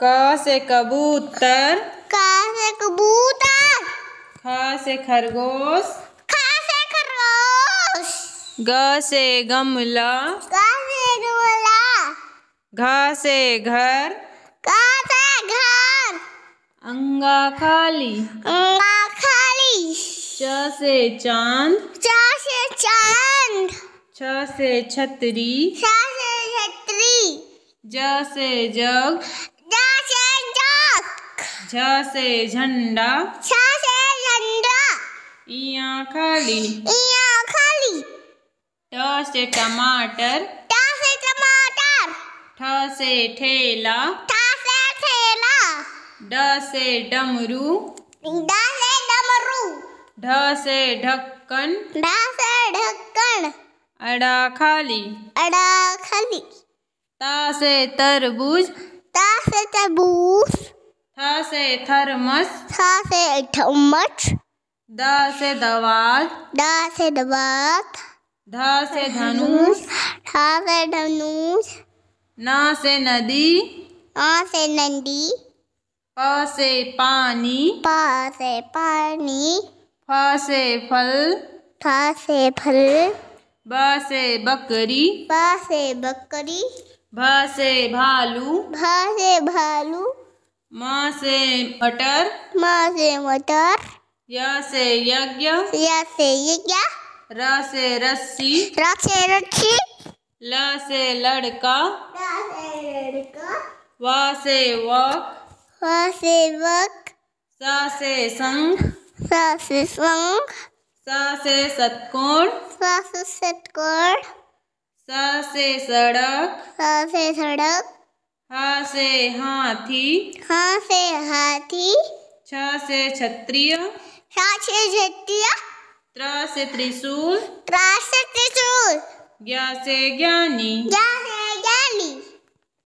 क से कबूतर क से कबूतर ख से खरगोश ख से खरगोश ग से गमला ग से गमला घ से घर घ से घर अंगा खाली अंगा खाली च से चांद च से चांद छ से छतरी छ से छतरी ज से जग छ से झंडा छ से झंडा इया खाली इया खाली ट से टमाटर ट से टमाटर ठ से ठेला ठ से ठेला ड से डमरू ड से डमरू ढ से ढक्कन ढ से ढक्कन अड़ा खाली अड़ा खाली ता से तरबूज ता से तरबूज से थर्मस सा से थर्मस द से दवात द से दवात ध से धनुष ध से धनुष न से नदी न से नदी प से पानी प से पानी फ से फल फ से फल ब से बकरी ब से बकरी भ से भालू भ से भालू म से मटर म से मटर या से यज्ञ या से यज्ञ र से रस्सी र से रस्सी ल से लड़का ल से लड़का व से वक व से वक स से संग स से संग स से सतकोण स से सतकोण स से सड़क स से सड़क हा से हाथी हा से हाथी छ से क्षत्रिय छ से क्षत्रिय त्र से त्रिशूल त्र से त्रिशूल ज्ञ से ज्ञानी ज्ञ से ज्ञानी